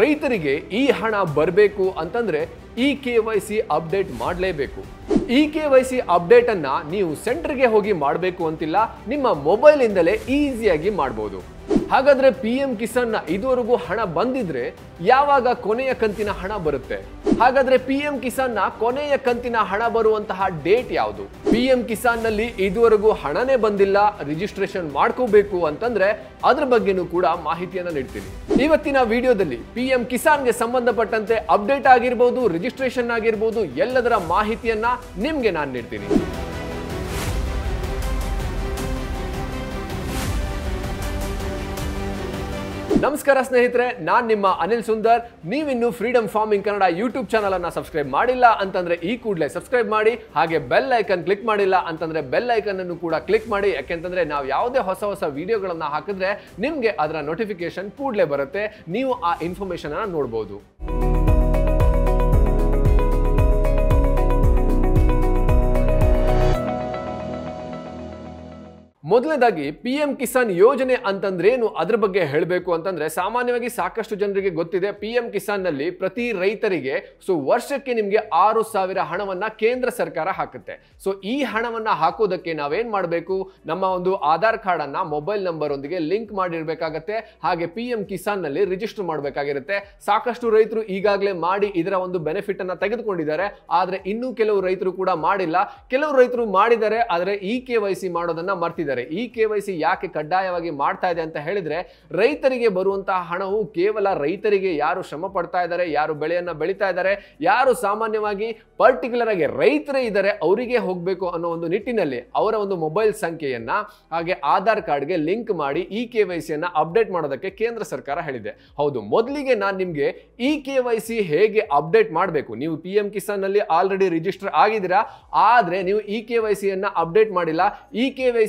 ರೈತರಿಗೆ ಈ ಹಣ ಬರಬೇಕು ಅಂತಂದ್ರೆ E K Y C update ಮಾಡಲೇಬೇಕು E K Y C update ಅನ್ನ ನೀವು ಸೆಂಟರ್ಗೆ ಹೋಗಿ ಮಾಡಬೇಕು ಅಂತಿಲ್ಲ ನಿಮ್ಮ ಮೊಬೈಲಿಂದಲೇ ಈಸಿಯಾಗಿ ಮಾಡಬಹುದು ಹಾಗಾದ್ರೆ ಪಿ ಎಂ ಕಿಸಾನ್ ನ ಇದುವರೆಗೂ ಹಣ ಬಂದಿದ್ರೆ ಯಾವಾಗ ಕೊನೆಯ ಕಂತಿನ ಹಣ ಬರುತ್ತೆ ಹಾಗಾದ್ರೆ ಪಿ ಎಂ ಕಿಸಾನ್ ನ ಕೊನೆಯ ಕಂತಿನ ಹಣ ಬರುವಂತಹ ಡೇಟ್ ಯಾವುದು ಪಿ ಎಂ ಕಿಸಾನ್ ನಲ್ಲಿ ಇದುವರೆಗೂ ಹಣನೇ ಬಂದಿಲ್ಲ ರಿಜಿಸ್ಟ್ರೇಷನ್ ಮಾಡ್ಕೋಬೇಕು ಅಂತಂದ್ರೆ ಅದ್ರ ಬಗ್ಗೆನೂ ಕೂಡ ಮಾಹಿತಿಯನ್ನ ನೀಡ್ತೀನಿ ಇವತ್ತಿನ ವಿಡಿಯೋದಲ್ಲಿ ಪಿ ಎಂ ಗೆ ಸಂಬಂಧಪಟ್ಟಂತೆ ಅಪ್ಡೇಟ್ ಆಗಿರ್ಬೋದು ರಿಜಿಸ್ಟ್ರೇಷನ್ ಆಗಿರ್ಬೋದು ಎಲ್ಲದರ ಮಾಹಿತಿಯನ್ನ ನಿಮ್ಗೆ ನಾನು ನೀಡ್ತೀನಿ ನಮಸ್ಕಾರ ಸ್ನೇಹಿತರೆ ನಾನು ನಿಮ್ಮ ಅನಿಲ್ ಸುಂದರ್ ಇನ್ನು freedom farming Kannada YouTube channel ಅನ್ನ ಸಬ್ಸ್ಕ್ರೈಬ್ ಮಾಡಿಲ್ಲ ಅಂತಂದ್ರೆ ಈ ಕೂಡಲೇ ಸಬ್ಸ್ಕ್ರೈಬ್ ಮಾಡಿ ಹಾಗೆ ಬೆಲ್ ಐಕನ್ ಕ್ಲಿಕ್ ಮಾಡಿಲ್ಲ ಅಂತಂದ್ರೆ ಬೆಲ್ ಐಕನ್ ಅನ್ನು ಕೂಡ ಕ್ಲಿಕ್ ಮಾಡಿ ಯಾಕೆಂತಂದ್ರೆ ನಾವು ಯಾವುದೇ ಹೊಸ ಹೊಸ ವಿಡಿಯೋಗಳನ್ನು ಹಾಕಿದ್ರೆ ನಿಮಗೆ ಅದರ ನೋಟಿಫಿಕೇಶನ್ ಕೂಡಲೇ ಬರುತ್ತೆ ನೀವು ಆ ಇನ್ಫಾರ್ಮೇಶನ್ ನೋಡ್ಬೋದು ಮೊದಲನೇದಾಗಿ ಪಿ ಎಂ ಕಿಸಾನ್ ಯೋಜನೆ ಅಂತಂದ್ರೇನು ಅದ್ರ ಬಗ್ಗೆ ಹೇಳಬೇಕು ಅಂತಂದ್ರೆ ಸಾಮಾನ್ಯವಾಗಿ ಸಾಕಷ್ಟು ಜನರಿಗೆ ಗೊತ್ತಿದೆ ಪಿ ಎಂ ಕಿಸಾನ್ನಲ್ಲಿ ಪ್ರತಿ ರೈತರಿಗೆ ಸೊ ವರ್ಷಕ್ಕೆ ನಿಮಗೆ ಆರು ಸಾವಿರ ಹಣವನ್ನ ಕೇಂದ್ರ ಸರ್ಕಾರ ಹಾಕುತ್ತೆ ಸೊ ಈ ಹಣವನ್ನ ಹಾಕೋದಕ್ಕೆ ನಾವೇನ್ ಮಾಡಬೇಕು ನಮ್ಮ ಒಂದು ಆಧಾರ್ ಕಾರ್ಡ್ ಅನ್ನ ಮೊಬೈಲ್ ನಂಬರ್ ಒಂದಿಗೆ ಲಿಂಕ್ ಮಾಡಿರ್ಬೇಕಾಗತ್ತೆ ಹಾಗೆ ಪಿ ಎಂ ಕಿಸಾನ್ ನಲ್ಲಿ ರಿಜಿಸ್ಟರ್ ಮಾಡಬೇಕಾಗಿರುತ್ತೆ ಸಾಕಷ್ಟು ರೈತರು ಈಗಾಗಲೇ ಮಾಡಿ ಇದರ ಒಂದು ಬೆನಿಫಿಟ್ ಅನ್ನ ತೆಗೆದುಕೊಂಡಿದ್ದಾರೆ ಆದ್ರೆ ಇನ್ನೂ ಕೆಲವು ರೈತರು ಕೂಡ ಮಾಡಿಲ್ಲ ಕೆಲವು ರೈತರು ಮಾಡಿದ್ದಾರೆ ಆದರೆ ಇ ಕೆ ವೈ ಸಿ ಮಾಡೋದನ್ನ ಮರ್ತಿದ್ದಾರೆ ಈ ಕೆ ವೈ ಸಿ ಯಾಕೆ ಕಡ್ಡಾಯವಾಗಿ ಮಾಡ್ತಾ ಇದೆ ಅಂತ ಹೇಳಿದ್ರೆ ರೈತರಿಗೆ ಬರುವಂತಹ ಹಣವು ಕೇವಲ ರೈತರಿಗೆ ಯಾರು ಶ್ರಮ ಪಡ್ತಾ ಇದ್ದಾರೆ ಯಾರು ಬೆಳೆಯನ್ನು ಬೆಳೀತಾ ಇದ್ದಾರೆ ಯಾರು ಸಾಮಾನ್ಯವಾಗಿ ಪರ್ಟಿಕ್ಯುಲರ್ ಆಗಿ ರೈತರೇ ಇದ್ದಾರೆ ಅವರಿಗೆ ಹೋಗಬೇಕು ಅನ್ನೋ ಒಂದು ನಿಟ್ಟಿನಲ್ಲಿ ಅವರ ಒಂದು ಮೊಬೈಲ್ ಸಂಖ್ಯೆಯನ್ನ ಹಾಗೆ ಆಧಾರ್ ಕಾರ್ಡ್ಗೆ ಲಿಂಕ್ ಮಾಡಿ ಇ ಕೆ ವೈ ಅಪ್ಡೇಟ್ ಮಾಡೋದಕ್ಕೆ ಕೇಂದ್ರ ಸರ್ಕಾರ ಹೇಳಿದೆ ಹೌದು ಮೊದಲಿಗೆ ನಾನು ನಿಮಗೆ ಇ ಕೆ ವೈ ಸಿ ಹೇಗೆ ಅಪ್ಡೇಟ್ ಮಾಡಬೇಕು ನೀವು ಪಿ ಎಂ ಕಿಸಾನ್ ಅಲ್ಲಿ ಆಲ್ರೆಡಿ ರಿಜಿಸ್ಟರ್ ಆಗಿದ್ದೀರಾ ಆದರೆ ನೀವು ಇ ಕೆ ವೈ ಸಿಯನ್ನು ಅಪ್ಡೇಟ್ ಮಾಡಿಲ್ಲ ಇ ಕೆ ವೈ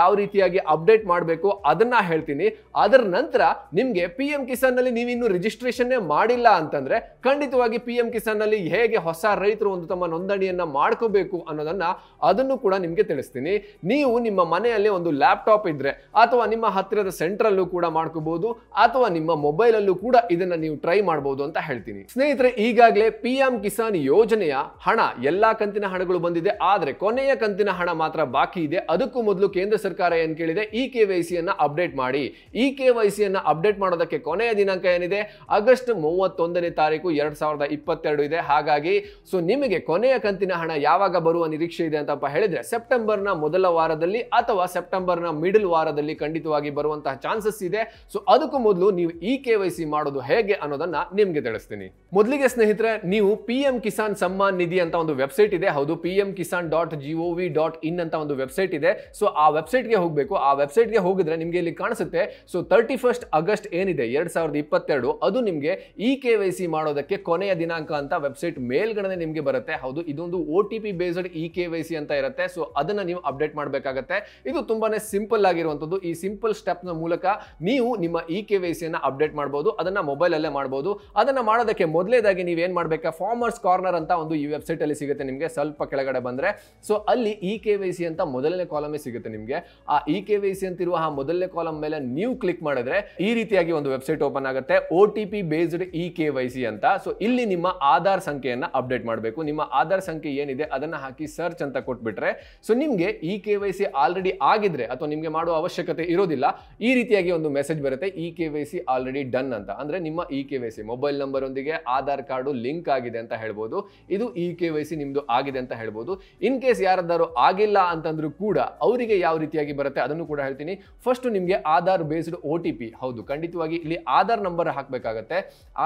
ಯಾವ ರೀತಿಯಾಗಿ ಅಪ್ಡೇಟ್ ಮಾಡಬೇಕು ಅದನ್ನ ಹೇಳ್ತೀನಿ ಅದರ ನಂತರ ನಿಮಗೆ ಪಿ ಎಂ ಕಿಸಾನ್ ನಲ್ಲಿ ನೀವಿನ್ನು ರಿಜಿಸ್ಟ್ರೇಷನ್ ಮಾಡಿಲ್ಲ ಅಂತಂದ್ರೆ ಖಂಡಿತವಾಗಿ ಪಿ ಎಂ ಕಿಸಾನ್ ನಲ್ಲಿ ಹೇಗೆ ಹೊಸ ರೈತರು ಒಂದು ತಮ್ಮ ನೋಂದಣಿಯನ್ನ ಮಾಡ್ಕೋಬೇಕು ಅನ್ನೋದನ್ನ ಅದನ್ನು ಕೂಡ ನಿಮಗೆ ತಿಳಿಸ್ತೀನಿ ನೀವು ನಿಮ್ಮ ಮನೆಯಲ್ಲಿ ಒಂದು ಲ್ಯಾಪ್ಟಾಪ್ ಇದ್ರೆ ಅಥವಾ ನಿಮ್ಮ ಹತ್ತಿರದ ಸೆಂಟ್ರಲ್ಲೂ ಕೂಡ ಮಾಡ್ಕೋಬಹುದು ಅಥವಾ ನಿಮ್ಮ ಮೊಬೈಲ್ ಅಲ್ಲೂ ಕೂಡ ಇದನ್ನ ನೀವು ಟ್ರೈ ಮಾಡಬಹುದು ಅಂತ ಹೇಳ್ತೀನಿ ಸ್ನೇಹಿತರೆ ಈಗಾಗಲೇ ಪಿ ಎಂ ಕಿಸಾನ್ ಯೋಜನೆಯ ಹಣ ಎಲ್ಲಾ ಕಂತಿನ ಹಣಗಳು ಬಂದಿದೆ ಆದ್ರೆ ಕೊನೆಯ ಕಂತಿನ ಹಣ ಮಾತ್ರ ಬಾಕಿ ಇದೆ ಅದಕ್ಕೂ ಮೊದಲು ಕೇಂದ್ರ ಸರ್ಕಾರ ಏನ್ ಕೇಳಿದೆ ಇ ಕೆ ವೈ ಅಪ್ಡೇಟ್ ಮಾಡಿ ಇ ಕೆ ವೈ ಅಪ್ಡೇಟ್ ಮಾಡೋದಕ್ಕೆ ಕೊನೆಯ ದಿನಾಂಕ ಏನಿದೆ ಆಗಸ್ಟ್ ಮೂವತ್ತೊಂದನೇ ತಾರೀಕು ಎರಡ್ ಸಾವಿರದ ಇಪ್ಪತ್ತೆರಡು ಇದೆ ಹಾಗಾಗಿ ಸೊ ನಿಮಗೆ ಕೊನೆಯ ಕಂತಿನ ಹಣ ಯಾವಾಗ ಬರುವ ನಿರೀಕ್ಷೆ ಇದೆ ಅಂತ ಹೇಳಿದ್ರೆ ಸೆಪ್ಟೆಂಬರ್ ನ ಮೊದಲ ವಾರದಲ್ಲಿ ಅಥವಾ ಸೆಪ್ಟೆಂಬರ್ ನ ಮಿಡಲ್ ವಾರದಲ್ಲಿ ಖಂಡಿತವಾಗಿ ಬರುವಂತಹ ಚಾನ್ಸಸ್ ಇದೆ ಸೊ ಅದಕ್ಕೂ ಮೊದಲು ನೀವು ಇ ಕೆ ವೈ ಸಿ ಮಾಡೋದು ಹೇಗೆ ಅನ್ನೋದನ್ನ ನಿಮ್ಗೆ ತಿಳಿಸ್ತೀನಿ ಮೊದಲಿಗೆ ಸ್ನೇಹಿತರೆ ನೀವು ಪಿ ಎಂ ಕಿಸಾನ್ ಸಮ್ಮಾನ್ ನಿಧಿ ಅಂತ ಒಂದು ವೆಬ್ಸೈಟ್ ಇದೆ ಹೌದು P M Kisan dot G dot in ಅಂತ ಒಂದು ವೆಬ್ಸೈಟ್ ಇದೆ ಸೊ ಆ ವೆಬ್ ವೆಬ್ಸೈಟ್ಗೆ ಹೋಗಬೇಕು ಆ ವೆಬ್ಸೈಟ್ಗೆ ಹೋಗಿದ್ರೆ ನಿಮಗೆ ಇಲ್ಲಿ ಕಾಣಿಸುತ್ತೆ ಸೊ ತರ್ಟಿ ಫಸ್ಟ್ ಆಗಸ್ಟ್ ಏನಿದೆ ಎರಡು ಸಾವಿರದ ಇಪ್ಪತ್ತೆರಡು ಅದು ನಿಮಗೆ ಇ ಕೆ ವೈ ಸಿ ಮಾಡೋದಕ್ಕೆ ಕೊನೆಯ ದಿನಾಂಕ ಅಂತ ವೆಬ್ಸೈಟ್ ಮೇಲ್ಗಡೆ ನಿಮಗೆ ಬರುತ್ತೆ ಹೌದು ಇದೊಂದು O T P based E K Y C ಅಂತ ಇರುತ್ತೆ ಸೊ ಅದನ್ನು ನೀವು ಅಪ್ಡೇಟ್ ಮಾಡಬೇಕಾಗತ್ತೆ ಇದು ತುಂಬಾನೇ ಸಿಂಪಲ್ ಆಗಿರುವಂತದ್ದು ಈ ಸಿಂಪಲ್ ಸ್ಟೆಪ್ನ ಮೂಲಕ ನೀವು ನಿಮ್ಮ ಇ ಕೆ ವೈ ಸಿಯನ್ನು ಅಪ್ಡೇಟ್ ಮಾಡ್ಬೋದು ಅದನ್ನು ಮೊಬೈಲಲ್ಲೇ ಮಾಡ್ಬೋದು ಅದನ್ನು ಮಾಡೋದಕ್ಕೆ ಮೊದಲೇದಾಗಿ ನೀವೇನು ಮಾಡಬೇಕಾ ಫಾರ್ಮರ್ಸ್ ಕಾರ್ನರ್ ಅಂತ ಒಂದು ಈ ವೆಬ್ಸೈಟಲ್ಲಿ ಸಿಗುತ್ತೆ ನಿಮಗೆ ಸ್ವಲ್ಪ ಕೆಳಗಡೆ ಬಂದರೆ ಸೊ ಅಲ್ಲಿ ಇ ಕೆ ವೈ ಸಿ ಅಂತ ಮೊದಲನೇ ಕಾಲಮೇ ಸಿಗುತ್ತೆ ನಿಮಗೆ ಆ ಇ ಕೆ ವೈ ಸಿ ಅಂತಿರುವ ಆ ಮೊದಲನೇ ಕಾಲಮ್ ಮೇಲೆ ನೀವು ಕ್ಲಿಕ್ ಮಾಡಿದ್ರೆ ಈ ರೀತಿಯಾಗಿ ಒಂದು ವೆಬ್ಸೈಟ್ ಓಪನ್ ಆಗುತ್ತೆ O T P based E K Y C ಅಂತ ಸೊ ಇಲ್ಲಿ ನಿಮ್ಮ ಆಧಾರ್ ಸಂಖ್ಯೆಯನ್ನು ಅಪ್ಡೇಟ್ ಮಾಡಬೇಕು ನಿಮ್ಮ ಆಧಾರ್ ಸಂಖ್ಯೆ ಏನಿದೆ ಅದನ್ನ ಹಾಕಿ ಸರ್ಚ್ ಅಂತ ಕೊಟ್ಬಿಟ್ರೆ ಸೊ ನಿಮಗೆ E K Y C already ಆಗಿದ್ರೆ ಅಥವಾ ನಿಮಗೆ ಮಾಡುವ ಅವಶ್ಯಕತೆ ಇರೋದಿಲ್ಲ ಈ ರೀತಿಯಾಗಿ ಒಂದು ಮೆಸೇಜ್ ಬರುತ್ತೆ E K Y C already done ಅಂತ ಅಂದ್ರೆ ನಿಮ್ಮ E K Y C mobile number ಒಂದಿಗೆ ಆಧಾರ್ ಕಾರ್ಡು ಲಿಂಕ್ ಆಗಿದೆ ಅಂತ ಹೇಳ್ಬೋದು ಇದು ಇ ಕೆ ವೈ ಸಿ ನಿಮ್ದು ಆಗಿದೆ ಅಂತ ಹೇಳ್ಬೋದು ಇನ್ ಕೇಸ್ ಯಾರಾದರೂ ಆಗಿಲ್ಲ ಅಂತಂದ್ರೂ ಕೂಡ ಅವರಿಗೆ ಯಾವ ರೀತಿಯಾಗಿ ಬರುತ್ತೆ ಅದನ್ನು ಕೂಡ ಹೇಳ್ತೀನಿ ಫಸ್ಟ್ ನಿಮಗೆ Aadhaar based O T P ಹೌದು ಖಂಡಿತವಾಗಿ ಇಲ್ಲಿ ಆಧಾರ್ ನಂಬರ್ ಹಾಕಬೇಕಾಗತ್ತೆ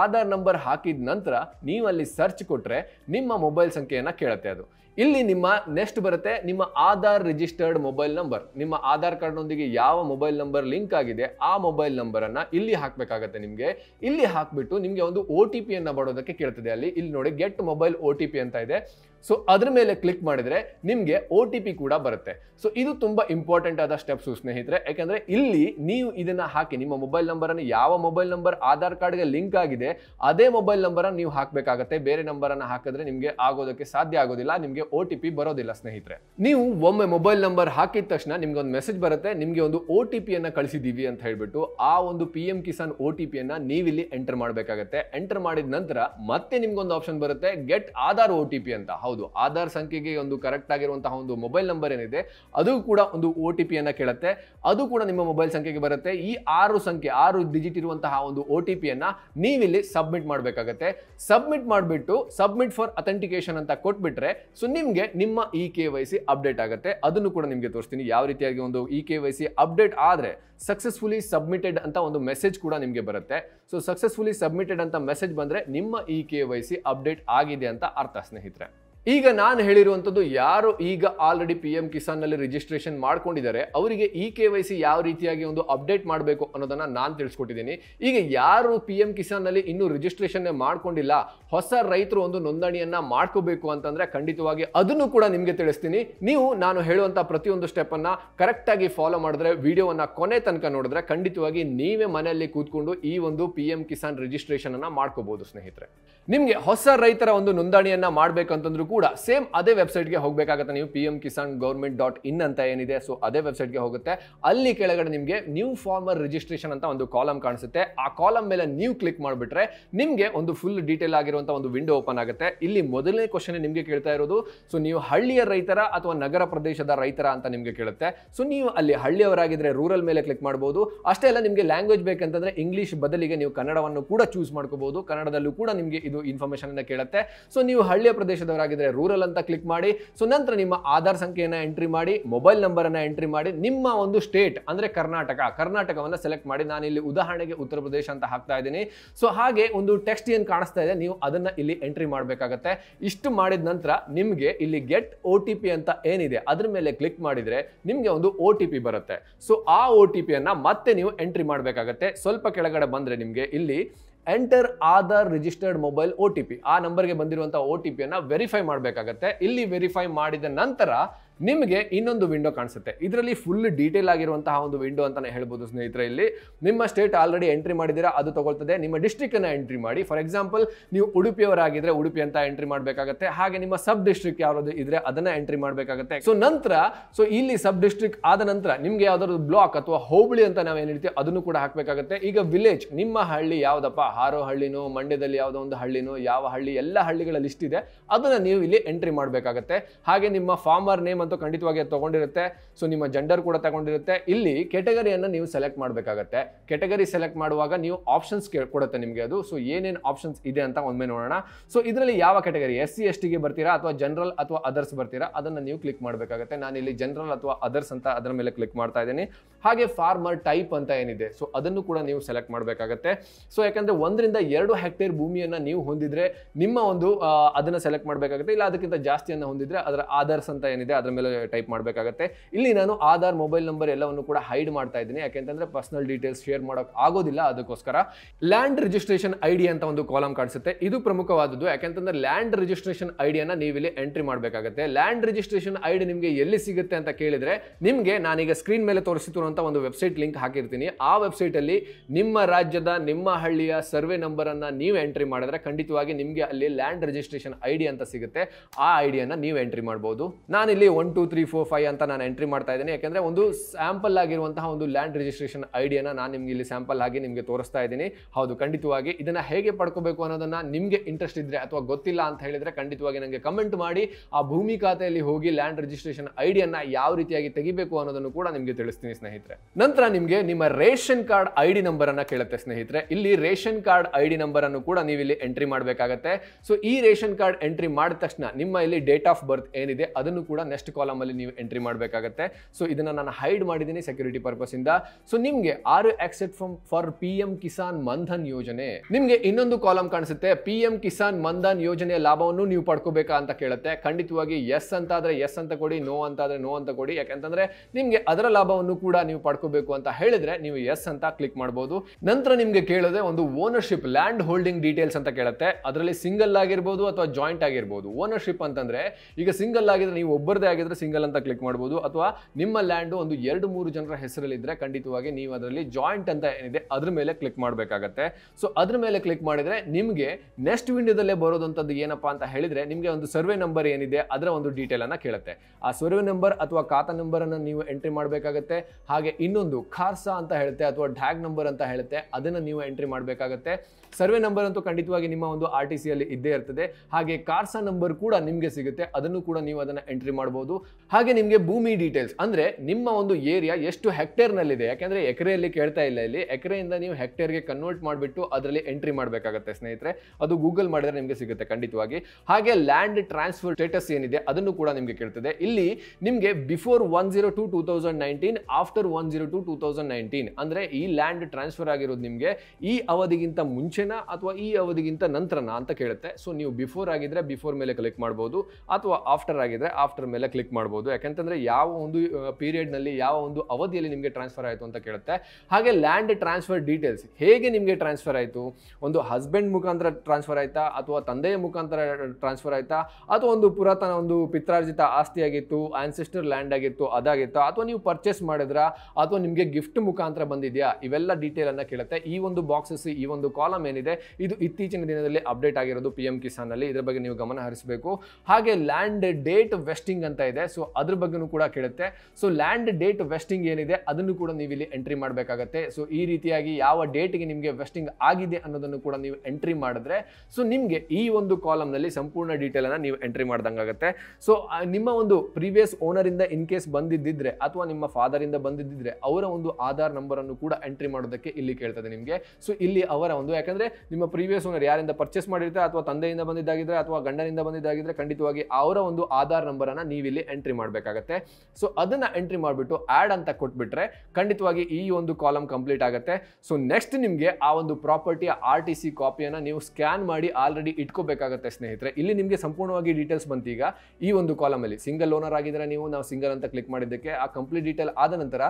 ಆಧಾರ್ ನಂಬರ್ ಹಾಕಿದ ನಂತರ ನೀವು ಅಲ್ಲಿ ಸರ್ಚ್ ಕೊಟ್ಟರೆ ನಿಮ್ಮ ಮೊಬೈಲ್ ಸಂಖ್ಯೆಯನ್ನು ಕೇಳುತ್ತೆ ಅದು ಇಲ್ಲಿ ನಿಮ್ಮ ನೆಕ್ಸ್ಟ್ ಬರುತ್ತೆ ನಿಮ್ಮ ಆಧಾರ್ ರಿಜಿಸ್ಟರ್ಡ್ ಮೊಬೈಲ್ ನಂಬರ್ ನಿಮ್ಮ ಆಧಾರ್ ಕಾರ್ಡ್ನೊಂದಿಗೆ ಯಾವ ಮೊಬೈಲ್ ನಂಬರ್ ಲಿಂಕ್ ಆಗಿದೆ ಆ ಮೊಬೈಲ್ ನಂಬರನ್ನು ಇಲ್ಲಿ ಹಾಕಬೇಕಾಗತ್ತೆ ನಿಮಗೆ ಇಲ್ಲಿ ಹಾಕಿಬಿಟ್ಟು ನಿಮಗೆ ಒಂದು ಒ ಟಿ ಪಿಯನ್ನು ಬಡೋದಕ್ಕೆ ಕೇಳ್ತದೆ ಅಲ್ಲಿ ಇಲ್ಲಿ ನೋಡಿ get mobile O T P ಅಂತ ಇದೆ ಸೊ ಅದ್ರ ಮೇಲೆ ಕ್ಲಿಕ್ ಮಾಡಿದರೆ ನಿಮಗೆ ಒ ಟಿ ಪಿ ಕೂಡ ಬರುತ್ತೆ ಸೊ ಇದು ತುಂಬ ಇಂಪಾರ್ಟೆಂಟ್ ಆದ ಸ್ಟೆಪ್ಸು ಸ್ನೇಹಿತರೆ ಯಾಕೆಂದರೆ ಇಲ್ಲಿ ನೀವು ಇದನ್ನು ಹಾಕಿ ನಿಮ್ಮ ಮೊಬೈಲ್ ನಂಬರನ್ನು ಯಾವ ಮೊಬೈಲ್ ನಂಬರ್ ಆಧಾರ್ ಕಾರ್ಡ್ಗೆ ಲಿಂಕ್ ಆಗಿದೆ ಅದೇ ಮೊಬೈಲ್ ನಂಬರನ್ನು ನೀವು ಹಾಕಬೇಕಾಗತ್ತೆ ಬೇರೆ ನಂಬರನ್ನು ಹಾಕಿದ್ರೆ ನಿಮಗೆ ಆಗೋದಕ್ಕೆ ಸಾಧ್ಯ ಆಗೋದಿಲ್ಲ ನಿಮಗೆ ನಿಮಗೆ ಒ ಟಿ ಪಿ ಬರೋದಿಲ್ಲ ಸ್ನೇಹಿತರೆ ನೀವು ಒಮ್ಮೆ ಮೊಬೈಲ್ ನಂಬರ್ ಹಾಕಿದ ತಕ್ಷಣ ನಿಮ್ಗೆ ಒಂದು ಮೆಸೇಜ್ ಬರುತ್ತೆ ನಿಮಗೆ ಒಂದು ಒ ಟಿ ಪಿಯನ್ನು ಕಳಿಸಿದ್ದೀವಿ ಅಂತ ಹೇಳ್ಬಿಟ್ಟು ಆ ಒಂದು P M Kisan O T ಪಿಯನ್ನು ನೀವಿಲ್ಲಿ ಎಂಟರ್ ಮಾಡಬೇಕಾಗತ್ತೆ ಎಂಟರ್ ಮಾಡಿದ ನಂತರ ಮತ್ತೆ ನಿಮ್ಗೊಂದು ಆಪ್ಷನ್ ಬರುತ್ತೆ get Aadhaar O T P ಅಂತ ಹೌದು ಆಧಾರ್ ಸಂಖ್ಯೆಗೆ ಒಂದು ಕರೆಕ್ಟ್ ಆಗಿರುವಂತಹ ಒಂದು ಮೊಬೈಲ್ ನಂಬರ್ ಏನಿದೆ ಅದು ಕೂಡ ಒಂದು ಒ ಟಿ ಪಿಯನ್ನು ಕೇಳುತ್ತೆ ಅದು ಕೂಡ ನಿಮ್ಮ ಮೊಬೈಲ್ ಸಂಖ್ಯೆಗೆ ಬರುತ್ತೆ ಈ ಆರು ಸಂಖ್ಯೆ ಆರು ಡಿಜಿಟ್ ಇರುವಂತಹ ಒಂದು ಒ ಟಿ ಪಿಯನ್ನು ನೀವಿಲ್ಲಿ ಸಬ್ಮಿಟ್ ಮಾಡಬೇಕಾಗತ್ತೆ ಸಬ್ಮಿಟ್ ಮಾಡಿಬಿಟ್ಟು ಸಬ್ಮಿಟ್ ಫಾರ್ ಅಥೆಂಟಿಕೇಶನ್ ಅಂತ ಕೊಟ್ಬಿಟ್ರೆ ಸೊ ನಿಮಗೆ ನಿಮ್ಮ E K Y C update ಆಗುತ್ತೆ ಅದನ್ನು ಕೂಡ ನಿಮಗೆ ತೋರಿಸ್ತೀನಿ ಯಾವ ರೀತಿಯಾಗಿ ಒಂದು E K Y C update ಆದರೆ ಸಕ್ಸಸ್ಫುಲಿ ಸಬ್ಮಿಟೆಡ್ ಅಂತ ಒಂದು ಮೆಸೇಜ್ ಕೂಡ ನಿಮಗೆ ಬರುತ್ತೆ ಸೊ ಸಕ್ಸಸ್ಫುಲಿ ಸಬ್ಮಿಟೆಡ್ ಅಂತ ಮೆಸೇಜ್ ಬಂದರೆ ನಿಮ್ಮ E K Y C update ಆಗಿದೆ ಅಂತ ಅರ್ಥ ಸ್ನೇಹಿತರೆ ಈಗ ನಾನು ಹೇಳಿರುವಂಥದ್ದು ಯಾರು ಈಗ ಆಲ್ರೆಡಿ ಪಿ ಎಂ ಕಿಸಾನ್ನಲ್ಲಿ ರಿಜಿಸ್ಟ್ರೇಷನ್ ಮಾಡ್ಕೊಂಡಿದ್ದಾರೆ ಅವರಿಗೆ ಇ ಕೆ ವೈ ಸಿ ಯಾವ ರೀತಿಯಾಗಿ ಒಂದು ಅಪ್ಡೇಟ್ ಮಾಡಬೇಕು ಅನ್ನೋದನ್ನು ನಾನು ತಿಳಿಸ್ಕೊಟ್ಟಿದ್ದೀನಿ ಈಗ ಯಾರು ಪಿ ಎಂ ಕಿಸಾನ್ನಲ್ಲಿ ಇನ್ನೂ ರಿಜಿಸ್ಟ್ರೇಷನ್ನೇ ಮಾಡ್ಕೊಂಡಿಲ್ಲ ಹೊಸ ರೈತರು ಒಂದು ನೋಂದಣಿಯನ್ನು ಮಾಡ್ಕೋಬೇಕು ಅಂತಂದರೆ ಖಂಡಿತವಾಗಿ ಅದನ್ನು ಕೂಡ ನಿಮಗೆ ತಿಳಿಸ್ತೀನಿ ನೀವು ನಾನು ಹೇಳುವಂಥ ಪ್ರತಿಯೊಂದು ಸ್ಟೆಪ್ಪನ್ನು ಕರೆಕ್ಟಾಗಿ ಫಾಲೋ ಮಾಡಿದ್ರೆ ವಿಡಿಯೋವನ್ನು ಕೊನೆ ತನಕ ನೋಡಿದ್ರೆ ಖಂಡಿತವಾಗಿ ನೀವೇ ಮನೆಯಲ್ಲಿ ಕೂತ್ಕೊಂಡು ಈ ಒಂದು ಪಿ ಎಂ ಕಿಸಾನ್ ರಿಜಿಸ್ಟ್ರೇಷನನ್ನು ಮಾಡ್ಕೋಬೋದು ಸ್ನೇಹಿತರೆ ನಿಮಗೆ ಹೊಸ ರೈತರ ಒಂದು ನೋಂದಣಿಯನ್ನ ಮಾಡಬೇಕಂತಂದ್ರೂ ಕೂಡ ಸೇಮ್ ಅದೇ ವೆಬ್ಸೈಟ್ಗೆ ಹೋಗಬೇಕಾಗತ್ತೆ ನೀವು P M Kisan government dot in ಅಂತ ಏನಿದೆ ಸೊ ಅದೇ ವೆಬ್ಸೈಟ್ಗೆ ಹೋಗುತ್ತೆ ಅಲ್ಲಿ ಕೆಳಗಡೆ ನಿಮಗೆ ನ್ಯೂ ಫಾರ್ಮರ್ ರಿಜಿಸ್ಟ್ರೇಷನ್ ಅಂತ ಒಂದು ಕಾಲಮ್ ಕಾಣಿಸುತ್ತೆ ಆ ಕಾಲಮ್ ಮೇಲೆ ನೀವು ಕ್ಲಿಕ್ ಮಾಡಿಬಿಟ್ರೆ ನಿಮಗೆ ಒಂದು ಫುಲ್ ಡೀಟೇಲ್ ಆಗಿರುವಂಥ ಒಂದು ವಿಂಡೋ ಓಪನ್ ಆಗುತ್ತೆ ಇಲ್ಲಿ ಮೊದಲನೇ ಕ್ವಶನ್ ನಿಮಗೆ ಕೇಳ್ತಾ ಇರೋದು ಸೊ ನೀವು ಹಳ್ಳಿಯ ರೈತರ ಅಥವಾ ನಗರ ಪ್ರದೇಶದ ರೈತರ ಅಂತ ನಿಮಗೆ ಕೇಳುತ್ತೆ ಸೊ ನೀವು ಅಲ್ಲಿ ಹಳ್ಳಿಯವರಾಗಿದ್ದರೆ ರೂರಲ್ ಮೇಲೆ ಕ್ಲಿಕ್ ಮಾಡ್ಬೋದು ಅಷ್ಟೇ ಅಲ್ಲ ನಿಮಗೆ ಲ್ಯಾಂಗ್ವೇಜ್ ಬೇಕಂತಂದ್ರೆ ಇಂಗ್ಲೀಷ್ ಬದಲಿಗೆ ನೀವು ಕನ್ನಡವನ್ನು ಕೂಡ ಚೂಸ್ ಮಾಡ್ಕೋಬಹುದು ಕನ್ನಡದಲ್ಲೂ ಕೂಡ ನಿಮಗೆ ಇದು ಇನ್ಫಾರ್ಮೇಶನ್ ಅನ್ನ ಕೇಳುತ್ತೆ ಸೊ ನೀವು ಹಳ್ಳಿಯ ಪ್ರದೇಶದವರಾಗಿದ್ರೆ ರೂರಲ್ ಅಂತ ಕ್ಲಿಕ್ ಮಾಡಿ ಸೊ ನಂತರ ನಿಮ್ಮ ಆಧಾರ್ ಸಂಖ್ಯೆಯನ್ನ ಎಂಟ್ರಿ ಮಾಡಿ ಮೊಬೈಲ್ ನಂಬರ್ ಅನ್ನ ಎಂಟ್ರಿ ಮಾಡಿ ನಿಮ್ಮ ಒಂದು ಸ್ಟೇಟ್ ಅಂದ್ರೆ ಕರ್ನಾಟಕ ಕರ್ನಾಟಕವನ್ನ ಸೆಲೆಕ್ಟ್ ಮಾಡಿ ನಾನು ಇಲ್ಲಿ ಉದಾಹರಣೆಗೆ ಉತ್ತರ ಪ್ರದೇಶ ಅಂತ ಹಾಕ್ತಾ ಇದ್ದೀನಿ ಸೊ ಹಾಗೆ ಒಂದು ಟೆಕ್ಸ್ಟ್ ಏನು ಕಾಣಿಸ್ತಾ ಇದೆ ನೀವು ಅದನ್ನ ಇಲ್ಲಿ ಎಂಟ್ರಿ ಮಾಡಬೇಕಾಗತ್ತೆ ಇಷ್ಟು ಮಾಡಿದ ನಂತರ ನಿಮಗೆ ಇಲ್ಲಿ ಗೆಟ್ ಓ ಟಿ ಪಿ ಅಂತ ಏನಿದೆ ಅದ್ರ ಮೇಲೆ ಕ್ಲಿಕ್ ಮಾಡಿದ್ರೆ ನಿಮಗೆ ಒಂದು ಓ ಟಿ ಪಿ ಬರುತ್ತೆ ಸೊ ಆ ಓ ಟಿ ಅನ್ನ ಮತ್ತೆ ನೀವು ಎಂಟ್ರಿ ಮಾಡಬೇಕಾಗತ್ತೆ ಸ್ವಲ್ಪ ಕೆಳಗಡೆ ಬಂದ್ರೆ ನಿಮಗೆ ಇಲ್ಲಿ enter Aadhaar registered mobile O T P ಆ ನಂಬರ್ಗೆ ಬಂದಿರುವಂಥ ಒ ಟಿ ಪಿಯನ್ನು ವೆರಿಫೈ ಮಾಡಬೇಕಾಗತ್ತೆ ಇಲ್ಲಿ ವೆರಿಫೈ ಮಾಡಿದ ನಂತರ ನಿಮಗೆ ಇನ್ನೊಂದು ವಿಂಡೋ ಕಾಣಿಸುತ್ತೆ ಇದರಲ್ಲಿ ಫುಲ್ ಡೀಟೇಲ್ ಆಗಿರುವಂತಹ ಒಂದು ವಿಂಡೋ ಅಂತಾನೆ ಹೇಳ್ಬೋದು ಸ್ನೇಹಿತರೆ ಇಲ್ಲಿ ನಿಮ್ಮ ಸ್ಟೇಟ್ ಆಲ್ರೆಡಿ ಎಂಟ್ರಿ ಮಾಡಿದಿರಾ ಅದು ತಗೊಳ್ತದೆ ನಿಮ್ಮ ಅನ್ನ ಎಂಟ್ರಿ ಮಾಡಿ ಫಾರ್ ಎಕ್ಸಾಂಪಲ್ ನೀವು ಉಡುಪಿಯವರಾಗಿದ್ರೆ ಉಡುಪಿ ಅಂತ ಎಂಟ್ರಿ ಮಾಡಬೇಕಾಗುತ್ತೆ ಹಾಗೆ ನಿಮ್ಮ ಸಬ್ ಡಿಸ್ಟ್ರಿಕ್ಟ್ ಯಾವ್ದು ಇದ್ರೆ ಅದನ್ನ ಎಂಟ್ರಿ ಮಾಡಬೇಕಾಗುತ್ತೆ ಸೊ ನಂತರ ಸೊ ಇಲ್ಲಿ ಸಬ್ ಡಿಸ್ಟ್ರಿಕ್ಟ್ ಆದ ನಂತರ ನಿಮಗೆ ಯಾವ್ದಾದ್ರು ಬ್ಲಾಕ್ ಅಥವಾ ಹೋಬಳಿ ಅಂತ ನಾವು ಏನ್ ಹೇಳ್ತೀವಿ ಅದನ್ನು ಕೂಡ ಹಾಕಬೇಕಾಗುತ್ತೆ ಈಗ ವಿಲೇಜ್ ನಿಮ್ಮ ಹಳ್ಳಿ ಯಾವುದಪ್ಪ ಹಾರೋ ಹಳ್ಳಿನೋ ಮಂಡ್ಯದಲ್ಲಿ ಯಾವ್ದೋ ಒಂದು ಹಳ್ಳಿನೋ ಯಾವ ಹಳ್ಳಿ ಎಲ್ಲ ಹಳ್ಳಿಗಳ ಲಿಸ್ಟ್ ಇದೆ ಅದನ್ನ ನೀವು ಇಲ್ಲಿ ಎಂಟ್ರಿ ಮಾಡಬೇಕಾಗುತ್ತೆ ಹಾಗೆ ನಿಮ್ಮ ಫಾರ್ಮರ್ ನೇಮ್ ಅಂತೂ ಖಂಡಿತವಾಗಿ ಅದು ತೊಗೊಂಡಿರುತ್ತೆ ಸೊ ನಿಮ್ಮ ಜೆಂಡರ್ ಕೂಡ ತಗೊಂಡಿರುತ್ತೆ ಇಲ್ಲಿ ಕೆಟಗರಿಯನ್ನು ನೀವು ಸೆಲೆಕ್ಟ್ ಮಾಡಬೇಕಾಗತ್ತೆ ಕೆಟಗರಿ ಸೆಲೆಕ್ಟ್ ಮಾಡುವಾಗ ನೀವು ಆಪ್ಷನ್ಸ್ ಕೊಡುತ್ತೆ ನಿಮಗೆ ಅದು ಸೊ ಏನೇನು ಆಪ್ಷನ್ಸ್ ಇದೆ ಅಂತ ಒಮ್ಮೆ ನೋಡೋಣ ಸೊ ಇದರಲ್ಲಿ ಯಾವ ಕೆಟಗರಿ ಎಸ್ ಸಿ ಎಸ್ ಟಿಗೆ ಬರ್ತೀರಾ ಅಥವಾ ಜನರಲ್ ಅಥವಾ ಅದರ್ಸ್ ಬರ್ತೀರಾ ಅದನ್ನು ನೀವು ಕ್ಲಿಕ್ ಮಾಡಬೇಕಾಗುತ್ತೆ ನಾನು ಇಲ್ಲಿ ಜನರಲ್ ಅಥವಾ ಅದರ್ಸ್ ಅಂತ ಅದರ ಮೇಲೆ ಕ್ಲಿಕ್ ಮಾಡ್ತಾ ಇದ್ದೀನಿ ಹಾಗೆ ಫಾರ್ಮರ್ ಟೈಪ್ ಅಂತ ಏನಿದೆ ಸೊ ಅದನ್ನು ಕೂಡ ನೀವು ಸೆಲೆಕ್ಟ್ ಮಾಡಬೇಕಾಗತ್ತೆ ಸೊ ಯಾಕಂದರೆ ಒಂದರಿಂದ ಎರಡು ಹೆಕ್ಟೇರ್ ಭೂಮಿಯನ್ನು ನೀವು ಹೊಂದಿದ್ರೆ ನಿಮ್ಮ ಒಂದು ಅದನ್ನು ಸೆಲೆಕ್ಟ್ ಮಾಡಬೇಕಾಗುತ್ತೆ ಇಲ್ಲ ಅದಕ್ಕಿಂತ ಜಾಸ್ತಿಯನ್ನು ಹೊಂದಿದ್ರೆ ಅದರ ಆಧಾರ್ಸ್ ಅಂತ ಏನಿದೆ ಅದರ ಮೇಲೆ ಟೈಪ್ ಮಾಡಬೇಕಾಗುತ್ತೆ ಇಲ್ಲಿ ನಾನು ಆಧಾರ್ ಮೊಬೈಲ್ ನಂಬರ್ ಎಲ್ಲವನ್ನು ಕೂಡ ಹೈಡ್ ಮಾಡ್ತಾ ಇದ್ದೀನಿ ಯಾಕೆಂತಂದ್ರೆ ಪರ್ಸನಲ್ ಡೀಟೇಲ್ಸ್ ಶೇರ್ ಮಾಡೋಕೆ ಆಗೋದಿಲ್ಲ ಅದಕ್ಕೋಸ್ಕರ ಲ್ಯಾಂಡ್ ರಿಜಿಸ್ಟ್ರೇಷನ್ ಐಡಿ ಅಂತ ಒಂದು ಕಾಲಮ್ ಕಾಣಿಸುತ್ತೆ ಇದು ಪ್ರಮುಖವಾದದ್ದು ಯಾಕೆಂತಂದ್ರೆ ಲ್ಯಾಂಡ್ ರಿಜಿಸ್ಟ್ರೇಷನ್ ಐಡಿಯನ್ನು ನೀವಿಲ್ಲಿ ಎಂಟ್ರಿ ಮಾಡಬೇಕಾಗುತ್ತೆ ಲ್ಯಾಂಡ್ ರಿಜಿಸ್ಟ್ರೇಷನ್ ಐಡಿ ನಿಮಗೆ ಎಲ್ಲಿ ಸಿಗುತ್ತೆ ಅಂತ ಕೇಳಿದ್ರೆ ನಿಮಗೆ ನಾನೀಗ ಸ್ಕ್ರೀನ್ ಮೇಲೆ ತೋರಿಸುತ್ತಿರುವಂಥ ಒಂದು ವೆಬ್ಸೈಟ್ ಲಿಂಕ್ ಹಾಕಿರ್ತೀನಿ ಆ ವೆಬ್ಸೈಟ್ ಅಲ್ಲಿ ನಿಮ್ಮ ರಾಜ್ಯದ ನಿಮ್ಮ ಹಳ್ಳಿಯ ಸರ್ವೆ ನಂಬರನ್ನು ನೀವು ಎಂಟ್ರಿ ಮಾಡಿದ್ರೆ ಖಂಡಿತವಾಗಿ ನಿಮಗೆ ಅಲ್ಲಿ ಲ್ಯಾಂಡ್ ರಿಜಿಸ್ಟ್ರೇಷನ್ ಐಡಿ ಅಂತ ಸಿಗುತ್ತೆ ಆ ಐಡಿಯನ್ನು ನೀವು ಎಂಟ್ರಿ ಮಾಡ್ಬೋದು ನಾನಿಲ್ಲಿ one two three four five ಅಂತ ನಾನು ಎಂಟ್ರಿ ಮಾಡ್ತಾ ಇದ್ದೀನಿ ಯಾಕೆಂದರೆ ಒಂದು ಸ್ಯಾಂಪಲ್ ಆಗಿರುವಂತಹ ಒಂದು ಲ್ಯಾಂಡ್ ರಿಜಿಸ್ಟ್ರೇಷನ್ ಐಡಿಯನ್ನು ನಾನು ನಿಮಗೆ ಇಲ್ಲಿ ಸ್ಯಾಂಪಲ್ ಆಗಿ ನಿಮಗೆ ತೋರಿಸ್ತಾ ಇದ್ದೀನಿ ಹೌದು ಖಂಡಿತವಾಗಿ ಇದನ್ನು ಹೇಗೆ ಪಡ್ಕೋಬೇಕು ಅನ್ನೋದನ್ನು ನಿಮಗೆ ಇಂಟ್ರೆಸ್ಟ್ ಇದ್ದರೆ ಅಥವಾ ಗೊತ್ತಿಲ್ಲ ಅಂತ ಹೇಳಿದರೆ ಖಂಡಿತವಾಗಿ ನನಗೆ ಕಮೆಂಟ್ ಮಾಡಿ ಆ ಭೂಮಿ ಖಾತೆಯಲ್ಲಿ ಹೋಗಿ ಲ್ಯಾಂಡ್ ರಿಜಿಸ್ಟ್ರೇಷನ್ ಐಡಿಯನ್ನು ಯಾವ ರೀತಿಯಾಗಿ ತೆಗಿಬೇಕು ಅನ್ನೋದನ್ನು ಕೂಡ ನಿಮಗೆ ತಿಳಿಸ್ತೀನಿ ಸ್ನೇಹಿತರೆ ನಂತರ ನಿಮಗೆ ನಿಮ್ಮ ರೇಷನ್ ಕಾರ್ಡ್ ಐ ಡಿ ನಂಬರನ್ನು ಕೇಳುತ್ತೆ ಸ್ನೇಹಿತರೆ ಇಲ್ಲಿ ರೇಷನ್ ಕಾರ್ಡ್ ಐ ಡಿ ನಂಬರನ್ನು ಕೂಡ ನೀವು ಇಲ್ಲಿ ಎಂಟ್ರಿ ಮಾಡಬೇಕಾಗತ್ತೆ ಸೊ ಈ ರೇಷನ್ ಕಾರ್ಡ್ ಎಂಟ್ರಿ ಮಾಡಿದ ತಕ್ಷಣ ನಿಮ್ಮ ಇಲ್ಲಿ ಡೇಟ್ ಆಫ್ ಬರ್ತ್ ಏನಿದೆ ಅದನ್ನು ಕೂಡ ನೆಕ್ಸ್ಟ್ ಕಾಲಮ್ ಕಾಲಮಲ್ಲಿ ನೀವು ಎಂಟ್ರಿ ಮಾಡಬೇಕಾಗತ್ತೆ ಸೊ ಇದನ್ನ ನಾನು ಹೈಡ್ ಮಾಡಿದ್ದೀನಿ ಸೆಕ್ಯೂರಿಟಿ ಇಂದ ಸೊ ನಿಮಗೆ ಆರು accept from for P M Kisan Mandhan ಯೋಜನೆ ನಿಮಗೆ ಇನ್ನೊಂದು ಕಾಲಮ್ ಕಾಣಿಸುತ್ತೆ ಪಿ ಎಂ ಕಿಸಾನ್ ಮನ್ಧನ್ ಯೋಜನೆಯ ಲಾಭವನ್ನು ನೀವು ಪಡ್ಕೋಬೇಕಾ ಅಂತ ಕೇಳುತ್ತೆ ಖಂಡಿತವಾಗಿ ಎಸ್ ಅಂತ ಎಸ್ ಅಂತ ಕೊಡಿ ನೋ ಅಂತ ನೋ ಅಂತ ಕೊಡಿ ಯಾಕಂತಂದ್ರೆ ನಿಮಗೆ ಅದರ ಲಾಭವನ್ನು ಕೂಡ ನೀವು ಪಡ್ಕೋಬೇಕು ಅಂತ ಹೇಳಿದ್ರೆ ನೀವು ಎಸ್ ಅಂತ ಕ್ಲಿಕ್ ಮಾಡಬಹುದು ನಂತರ ನಿಮಗೆ ಕೇಳೋದೆ ಒಂದು ಓನರ್ಶಿಪ್ ಲ್ಯಾಂಡ್ ಹೋಲ್ಡಿಂಗ್ ಡೀಟೇಲ್ಸ್ ಅಂತ ಕೇಳುತ್ತೆ ಅದರಲ್ಲಿ ಸಿಂಗಲ್ ಆಗಿರ್ಬೋದು ಅಥವಾ ಜಾಯಿಂಟ್ ಆಗಿರ್ಬೋದು ಓನರ್ಶಿಪ್ ಅಂತಂದ್ರೆ ಈಗ ಸಿಂಗಲ್ ಆಗಿದ್ರೆ ನೀವು ಒಬ್ಬರದೇ ಹಾಗಿದ್ರೆ ಸಿಂಗಲ್ ಅಂತ ಕ್ಲಿಕ್ ಮಾಡಬಹುದು ಅಥವಾ ನಿಮ್ಮ ಲ್ಯಾಂಡ್ ಒಂದು ಎರಡು ಮೂರು ಜನರ ಹೆಸರಲ್ಲಿದ್ರೆ ಖಂಡಿತವಾಗಿ ನೀವು ಅದರಲ್ಲಿ ಜಾಯಿಂಟ್ ಅಂತ ಏನಿದೆ ಅದ್ರ ಮೇಲೆ ಕ್ಲಿಕ್ ಮಾಡಬೇಕಾಗತ್ತೆ ಸೊ ಅದ್ರ ಮೇಲೆ ಕ್ಲಿಕ್ ಮಾಡಿದ್ರೆ ನಿಮಗೆ ನೆಕ್ಸ್ಟ್ ವಿಂಡೋದಲ್ಲೇ ಬರೋದಂಥದ್ದು ಏನಪ್ಪಾ ಅಂತ ಹೇಳಿದ್ರೆ ನಿಮಗೆ ಒಂದು ಸರ್ವೆ ನಂಬರ್ ಏನಿದೆ ಅದರ ಒಂದು ಅನ್ನ ಕೇಳುತ್ತೆ ಆ ಸರ್ವೆ ನಂಬರ್ ಅಥವಾ ಖಾತಾ ನಂಬರನ್ನು ನೀವು ಎಂಟ್ರಿ ಮಾಡಬೇಕಾಗತ್ತೆ ಹಾಗೆ ಇನ್ನೊಂದು ಖಾರ್ಸಾ ಅಂತ ಹೇಳುತ್ತೆ ಅಥವಾ ಡ್ಯಾಗ್ ನಂಬರ್ ಅಂತ ಹೇಳುತ್ತೆ ಅದನ್ನು ನೀವು ಎಂಟ್ರಿ ಮಾಡಬೇಕಾಗತ್ತೆ ಸರ್ವೆ ನಂಬರ್ ಅಂತೂ ಖಂಡಿತವಾಗಿ ನಿಮ್ಮ ಒಂದು ಆರ್ ಟಿ ಸಿಯಲ್ಲಿ ಇದ್ದೇ ಇರ್ತದೆ ಹಾಗೆ ಕಾರ್ಸಾ ನಂಬರ್ ಕೂಡ ನಿಮಗೆ ಸಿಗುತ್ತೆ ಅದನ್ನು ಕೂಡ ನೀವು ಅದನ್ನು ಎಂಟ್ರಿ ಮಾಡಬಹುದು ಹಾಗೆ ನಿಮಗೆ ಭೂಮಿ ಡೀಟೇಲ್ಸ್ ಅಂದರೆ ನಿಮ್ಮ ಒಂದು ಏರಿಯಾ ಎಷ್ಟು ಹೆಕ್ಟೇರ್ನಲ್ಲಿದೆ ಯಾಕೆಂದರೆ ಎಕರೆಯಲ್ಲಿ ಕೇಳ್ತಾ ಇಲ್ಲ ಇಲ್ಲಿ ಎಕರೆಯಿಂದ ನೀವು ಹೆಕ್ಟೇರ್ಗೆ ಕನ್ವರ್ಟ್ ಮಾಡಿಬಿಟ್ಟು ಅದರಲ್ಲಿ ಎಂಟ್ರಿ ಮಾಡಬೇಕಾಗತ್ತೆ ಸ್ನೇಹಿತರೆ ಅದು ಗೂಗಲ್ ಮಾಡಿದರೆ ನಿಮಗೆ ಸಿಗುತ್ತೆ ಖಂಡಿತವಾಗಿ ಹಾಗೆ ಲ್ಯಾಂಡ್ ಟ್ರಾನ್ಸ್ಫರ್ ಸ್ಟೇಟಸ್ ಏನಿದೆ ಅದನ್ನು ಕೂಡ ನಿಮಗೆ ಕೇಳ್ತದೆ ಇಲ್ಲಿ ನಿಮಗೆ before one zero two two thousand nineteen after one zero two two thousand nineteen ಅಂದರೆ ಈ ಲ್ಯಾಂಡ್ ಟ್ರಾನ್ಸ್ಫರ್ ಆಗಿರೋದು ನಿಮಗೆ ಈ ಅವಧಿಗಿಂತ ಮುಂಚೆನಾ ಅಥವಾ ಈ ಅವಧಿಗಿಂತ ನಂತರನಾ ಅಂತ ಕೇಳುತ್ತೆ ಸೊ ನೀವು ಬಿಫೋರ್ ಆಗಿದ್ರೆ ಬಿಫೋರ್ ಮೇಲೆ ಕ್ಲಿಕ್ ಮಾಡ್ಬೋದು ಅಥವಾ ಆಫ್ಟರ್ ಆಗಿದ್ರೆ ಆಫ್ಟರ್ ಮೇಲೆ ಕ್ಲಿಕ್ ಕ್ಲಿಕ್ ಮಾಡ್ಬೋದು ಯಾಕಂತಂದ್ರೆ ಯಾವ ಒಂದು ಪೀರಿಯಡ್ನಲ್ಲಿ ಯಾವ ಒಂದು ಅವಧಿಯಲ್ಲಿ ನಿಮಗೆ ಟ್ರಾನ್ಸ್ಫರ್ ಆಯಿತು ಅಂತ ಕೇಳುತ್ತೆ ಹಾಗೆ ಲ್ಯಾಂಡ್ ಟ್ರಾನ್ಸ್ಫರ್ ಡೀಟೇಲ್ಸ್ ಹೇಗೆ ನಿಮಗೆ ಟ್ರಾನ್ಸ್ಫರ್ ಆಯಿತು ಒಂದು ಹಸ್ಬೆಂಡ್ ಮುಖಾಂತರ ಟ್ರಾನ್ಸ್ಫರ್ ಆಯಿತಾ ಅಥವಾ ತಂದೆಯ ಮುಖಾಂತರ ಟ್ರಾನ್ಸ್ಫರ್ ಆಯಿತಾ ಅಥವಾ ಒಂದು ಪುರಾತನ ಒಂದು ಪಿತ್ರಾರ್ಜಿತ ಆಸ್ತಿ ಆಗಿತ್ತು ಆನ್ಸಿಸ್ಟರ್ ಲ್ಯಾಂಡ್ ಆಗಿತ್ತು ಅದಾಗಿತ್ತು ಅಥವಾ ನೀವು ಪರ್ಚೇಸ್ ಮಾಡಿದ್ರಾ ಅಥವಾ ನಿಮಗೆ ಗಿಫ್ಟ್ ಮುಖಾಂತರ ಬಂದಿದೆಯಾ ಇವೆಲ್ಲ ಡೀಟೇಲನ್ನು ಕೇಳುತ್ತೆ ಈ ಒಂದು ಬಾಕ್ಸಸ್ ಈ ಒಂದು ಕಾಲಮ್ ಏನಿದೆ ಇದು ಇತ್ತೀಚಿನ ದಿನದಲ್ಲಿ ಅಪ್ಡೇಟ್ ಆಗಿರೋದು ಪಿ ಎಂ ಅಲ್ಲಿ ಇದರ ಬಗ್ಗೆ ನೀವು ಗಮನ ಹರಿಸಬೇಕು ಹಾಗೆ ಲ್ಯಾಂಡ್ ಡೇಟ್ ವೆಸ್ಟಿಂಗ್ ಅಂತ ಇದೆ ಸೊ ಅದ್ರ ಬಗ್ಗೆನೂ ಕೂಡ ಕೇಳುತ್ತೆ ಸೊ ಲ್ಯಾಂಡ್ ಡೇಟ್ ವೆಸ್ಟಿಂಗ್ ಏನಿದೆ ಅದನ್ನು ಕೂಡ ನೀವು ಇಲ್ಲಿ ಎಂಟ್ರಿ ಮಾಡಬೇಕಾಗತ್ತೆ ಸೊ ಈ ರೀತಿಯಾಗಿ ಯಾವ ಡೇಟ್ಗೆ ನಿಮಗೆ ವೆಸ್ಟಿಂಗ್ ಆಗಿದೆ ಅನ್ನೋದನ್ನು ಕೂಡ ನೀವು ಎಂಟ್ರಿ ಮಾಡಿದ್ರೆ ಸೊ ನಿಮಗೆ ಈ ಒಂದು ಕಾಲಮ್ನಲ್ಲಿ ಸಂಪೂರ್ಣ ಡೀಟೇಲನ್ನು ನೀವು ಎಂಟ್ರಿ ಮಾಡ್ದಂಗಾಗತ್ತೆ ಸೊ ನಿಮ್ಮ ಒಂದು ಪ್ರೀವಿಯಸ್ ಓನರಿಂದ ಇನ್ ಕೇಸ್ ಬಂದಿದ್ದಿದ್ರೆ ಅಥವಾ ನಿಮ್ಮ ಫಾದರ್ ಇಂದ ಬಂದಿದ್ದಿದ್ರೆ ಅವರ ಒಂದು ಆಧಾರ್ ನಂಬರನ್ನು ಕೂಡ ಎಂಟ್ರಿ ಮಾಡೋದಕ್ಕೆ ಇಲ್ಲಿ ಕೇಳ್ತದೆ ನಿಮಗೆ ಸೊ ಇಲ್ಲಿ ಅವರ ಒಂದು ಯಾಕಂದ್ರೆ ನಿಮ್ಮ ಪ್ರೀವಿಯಸ್ ಓನರ್ ಯಾರಿಂದ ಪರ್ಚೇಸ್ ಮಾಡಿರ್ತಾರೆ ಅಥವಾ ತಂದೆಯಿಂದ ಬಂದಿದ್ದಾಗಿದ್ರೆ ಅಥವಾ ಗಂಡನಿಂದ ಬಂದಿದ್ದಾಗಿದ್ರೆ ಖಂಡಿತವಾಗಿ ಅವರ ಒಂದು ಆಧಾರ್ ನಂಬರನ್ನು ನೀವಿಲ್ಲಿ ಇಲ್ಲಿ ಎಂಟ್ರಿ ಮಾಡಬೇಕಾಗತ್ತೆ ಸೊ ಅದನ್ನ ಎಂಟ್ರಿ ಮಾಡಿಬಿಟ್ಟು ಆಡ್ ಅಂತ ಕೊಟ್ಬಿಟ್ರೆ ಖಂಡಿತವಾಗಿ ಈ ಒಂದು ಕಾಲಮ್ ಕಂಪ್ಲೀಟ್ ಆಗುತ್ತೆ ಸೊ ನೆಕ್ಸ್ಟ್ ನಿಮಗೆ ಆ ಒಂದು ಪ್ರಾಪರ್ಟಿಯ ಆರ್ ಟಿ ಸಿ ಕಾಪಿಯನ್ನು ನೀವು ಸ್ಕ್ಯಾನ್ ಮಾಡಿ ಆಲ್ರೆಡಿ ಇಟ್ಕೋಬೇಕಾಗತ್ತೆ ಸ್ನೇಹಿತರೆ ಇಲ್ಲಿ ನಿಮಗೆ ಸಂಪೂರ್ಣವಾಗಿ ಡೀಟೇಲ್ಸ್ ಬಂತೀಗ ಈ ಒಂದು ಕಾಲಮಲ್ಲಿ ಸಿಂಗಲ್ ಓನರ್ ಆಗಿದ್ರೆ ನೀವು ನಾವು ಸಿಂಗಲ್ ಅಂತ ಕ್ಲಿಕ್ ಮಾಡಿದ್ದಕ್ಕೆ ಆ ಕಂಪ್ಲೀಟ್ ಡೀಟೇಲ್ ಆದ ನಂತರ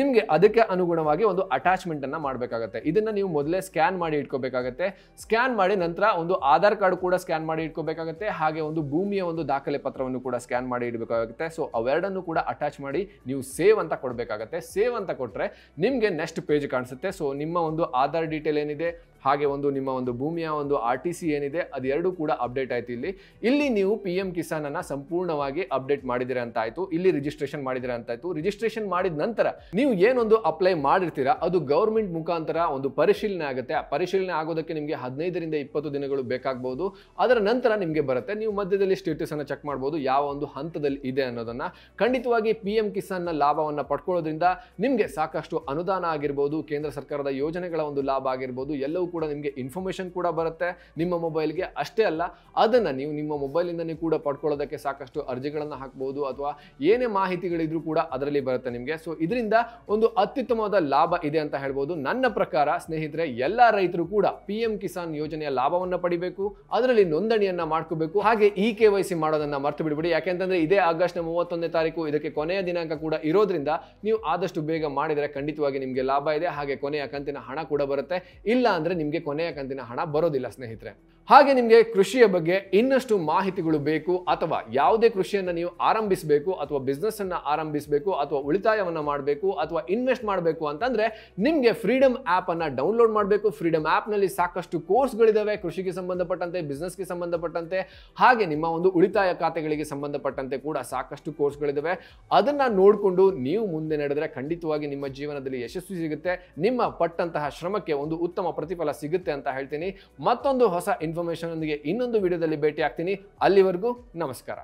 ನಿಮಗೆ ಅದಕ್ಕೆ ಅನುಗುಣವಾಗಿ ಒಂದು ಅಟ್ಯಾಚ್ಮೆಂಟ್ ಅಟ್ಯಾಚ್ಮೆಂಟನ್ನು ಮಾಡಬೇಕಾಗುತ್ತೆ ಇದನ್ನ ನೀವು ಮೊದಲೇ ಸ್ಕ್ಯಾನ್ ಮಾಡಿ ಇಟ್ಕೋಬೇಕಾಗತ್ತೆ ಸ್ಕ್ಯಾನ್ ಮಾಡಿ ನಂತರ ಒಂದು ಆಧಾರ್ ಕಾರ್ಡ್ ಕೂಡ ಸ್ಕ್ಯಾನ್ ಮಾಡಿ ಇಟ್ಕೋಬೇಕಾಗತ್ತೆ ಹಾಗೆ ಒಂದು ಭೂಮಿಯ ಒಂದು ದಾಖಲೆ ಪತ್ರವನ್ನು ಕೂಡ ಸ್ಕ್ಯಾನ್ ಮಾಡಿ ಇಡಬೇಕು ಕೊಡಬೇಕಾಗುತ್ತೆ ಸೊ ಅವೆರಡನ್ನು ಕೂಡ ಅಟ್ಯಾಚ್ ಮಾಡಿ ನೀವು ಸೇವ್ ಅಂತ ಕೊಡಬೇಕಾಗತ್ತೆ ಸೇವ್ ಅಂತ ಕೊಟ್ಟರೆ ನಿಮಗೆ ನೆಕ್ಸ್ಟ್ ಪೇಜ್ ಕಾಣಿಸುತ್ತೆ ಸೊ ನಿಮ್ಮ ಒಂದು ಆಧಾರ್ ಡೀಟೇಲ್ ಏನಿದೆ ಹಾಗೆ ಒಂದು ನಿಮ್ಮ ಒಂದು ಭೂಮಿಯ ಒಂದು ಆರ್ ಟಿ ಸಿ ಏನಿದೆ ಅದೆರಡೂ ಕೂಡ ಅಪ್ಡೇಟ್ ಆಯಿತು ಇಲ್ಲಿ ಇಲ್ಲಿ ನೀವು ಪಿ ಎಂ ಕಿಸಾನ್ ಸಂಪೂರ್ಣವಾಗಿ ಅಪ್ಡೇಟ್ ಮಾಡಿದಿರ ಅಂತ ಆಯ್ತು ಇಲ್ಲಿ ರಿಜಿಸ್ಟ್ರೇಷನ್ ಮಾಡಿದಿರ ಅಂತ ಆಯ್ತು ರಿಜಿಸ್ಟ್ರೇಷನ್ ಮಾಡಿದ ನಂತರ ನೀವು ಏನೊಂದು ಅಪ್ಲೈ ಮಾಡಿರ್ತೀರಾ ಅದು ಗೌರ್ಮೆಂಟ್ ಮುಖಾಂತರ ಒಂದು ಪರಿಶೀಲನೆ ಆಗುತ್ತೆ ಆ ಪರಿಶೀಲನೆ ಆಗೋದಕ್ಕೆ ನಿಮಗೆ ಹದಿನೈದರಿಂದ ಇಪ್ಪತ್ತು ದಿನಗಳು ಬೇಕಾಗಬಹುದು ಅದರ ನಂತರ ನಿಮಗೆ ಬರುತ್ತೆ ನೀವು ಮಧ್ಯದಲ್ಲಿ ಸ್ಟೇಟಸ್ ಅನ್ನು ಚೆಕ್ ಮಾಡಬಹುದು ಯಾವ ಒಂದು ಹಂತದಲ್ಲಿ ಇದೆ ಅನ್ನೋದನ್ನ ಖಂಡಿತವಾಗಿ ಪಿ ಎಂ ಕಿಸಾನ್ನ ಲಾಭವನ್ನು ಪಡ್ಕೊಳ್ಳೋದ್ರಿಂದ ನಿಮಗೆ ಸಾಕಷ್ಟು ಅನುದಾನ ಆಗಿರ್ಬೋದು ಕೇಂದ್ರ ಸರ್ಕಾರದ ಯೋಜನೆಗಳ ಒಂದು ಲಾಭ ಆಗಿರ್ಬೋದು ಎಲ್ಲವೂ ಕೂಡ ನಿಮಗೆ ಇನ್ಫಾರ್ಮೇಷನ್ ಕೂಡ ಬರುತ್ತೆ ನಿಮ್ಮ ಮೊಬೈಲ್ಗೆ ಅಷ್ಟೇ ಅಲ್ಲ ಅದನ್ನು ನೀವು ನಿಮ್ಮ ಮೊಬೈಲಿಂದನೇ ಕೂಡ ಪಡ್ಕೊಳ್ಳೋದಕ್ಕೆ ಸಾಕಷ್ಟು ಅರ್ಜಿಗಳನ್ನು ಹಾಕ್ಬೋದು ಅಥವಾ ಏನೇ ಮಾಹಿತಿಗಳಿದ್ರೂ ಕೂಡ ಅದರಲ್ಲಿ ಬರುತ್ತೆ ನಿಮಗೆ ಸೊ ಇದರಿಂದ ಒಂದು ಅತ್ಯುತ್ತಮವಾದ ಲಾಭ ಇದೆ ಅಂತ ಹೇಳ್ಬೋದು ನನ್ನ ಪ್ರಕಾರ ಸ್ನೇಹಿತರೆ ಎಲ್ಲ ರೈತರು ಕೂಡ ಪಿ ಎಂ ಕಿಸಾನ್ ಯೋಜನೆಯ ಲಾಭವನ್ನು ಪಡಿಬೇಕು ಅದರಲ್ಲಿ ನೋಂದಣಿಯನ್ನು ಮಾಡ್ಕೋಬೇಕು ಹಾಗೆ ಇ ಕೆ ವೈ ಸಿ ಮಾಡೋದನ್ನ ಮರ್ತು ಬಿಡಬೇಡಿ ಯಾಕೆಂತಂದ್ರೆ ಇದೇ ಆಗಸ್ಟ್ ಮೂವತ್ತೊಂದನೇ ತಾರೀಕು ಇದಕ್ಕೆ ಕೊನೆಯ ದಿನಾಂಕ ಕೂಡ ಇರೋದ್ರಿಂದ ನೀವು ಆದಷ್ಟು ಬೇಗ ಮಾಡಿದರೆ ಖಂಡಿತವಾಗಿ ನಿಮಗೆ ಲಾಭ ಇದೆ ಹಾಗೆ ಕೊನೆಯ ಕಂತಿನ ಹಣ ಕೂಡ ಬರುತ್ತೆ ಇಲ್ಲ ಅಂದ್ರೆ ನಿಮಗೆ ಕೊನೆಯ ಕಂತಿನ ಹಣ ಬರೋದಿಲ್ಲ ಸ್ನೇಹಿತರೆ ಹಾಗೆ ನಿಮಗೆ ಕೃಷಿಯ ಬಗ್ಗೆ ಇನ್ನಷ್ಟು ಮಾಹಿತಿಗಳು ಬೇಕು ಅಥವಾ ಯಾವುದೇ ಕೃಷಿಯನ್ನು ನೀವು ಆರಂಭಿಸಬೇಕು ಅಥವಾ ಬಿಸ್ನೆಸ್ಸನ್ನು ಆರಂಭಿಸಬೇಕು ಅಥವಾ ಉಳಿತಾಯವನ್ನು ಮಾಡಬೇಕು ಅಥವಾ ಇನ್ವೆಸ್ಟ್ ಮಾಡಬೇಕು ಅಂತಂದರೆ ನಿಮಗೆ ಫ್ರೀಡಮ್ ಆ್ಯಪನ್ನು ಡೌನ್ಲೋಡ್ ಮಾಡಬೇಕು ಫ್ರೀಡಮ್ ಆ್ಯಪ್ನಲ್ಲಿ ಸಾಕಷ್ಟು ಕೋರ್ಸ್ಗಳಿದ್ದಾವೆ ಕೃಷಿಗೆ ಸಂಬಂಧಪಟ್ಟಂತೆ ಬಿಸ್ನೆಸ್ಗೆ ಸಂಬಂಧಪಟ್ಟಂತೆ ಹಾಗೆ ನಿಮ್ಮ ಒಂದು ಉಳಿತಾಯ ಖಾತೆಗಳಿಗೆ ಸಂಬಂಧಪಟ್ಟಂತೆ ಕೂಡ ಸಾಕಷ್ಟು ಕೋರ್ಸ್ಗಳಿದ್ದಾವೆ ಅದನ್ನು ನೋಡಿಕೊಂಡು ನೀವು ಮುಂದೆ ನಡೆದರೆ ಖಂಡಿತವಾಗಿ ನಿಮ್ಮ ಜೀವನದಲ್ಲಿ ಯಶಸ್ವಿ ಸಿಗುತ್ತೆ ನಿಮ್ಮ ಪಟ್ಟಂತಹ ಶ್ರಮಕ್ಕೆ ಒಂದು ಉತ್ತಮ ಪ್ರತಿಫಲ ಸಿಗುತ್ತೆ ಅಂತ ಹೇಳ್ತೀನಿ ಮತ್ತೊಂದು ಹೊಸ ಇನ್ಫಾರ್ಮೇಷನ್ ಒಂದಿಗೆ ಇನ್ನೊಂದು ವಿಡಿಯೋದಲ್ಲಿ ಭೇಟಿ ಆಗ್ತೀನಿ ಅಲ್ಲಿವರೆಗೂ ನಮಸ್ಕಾರ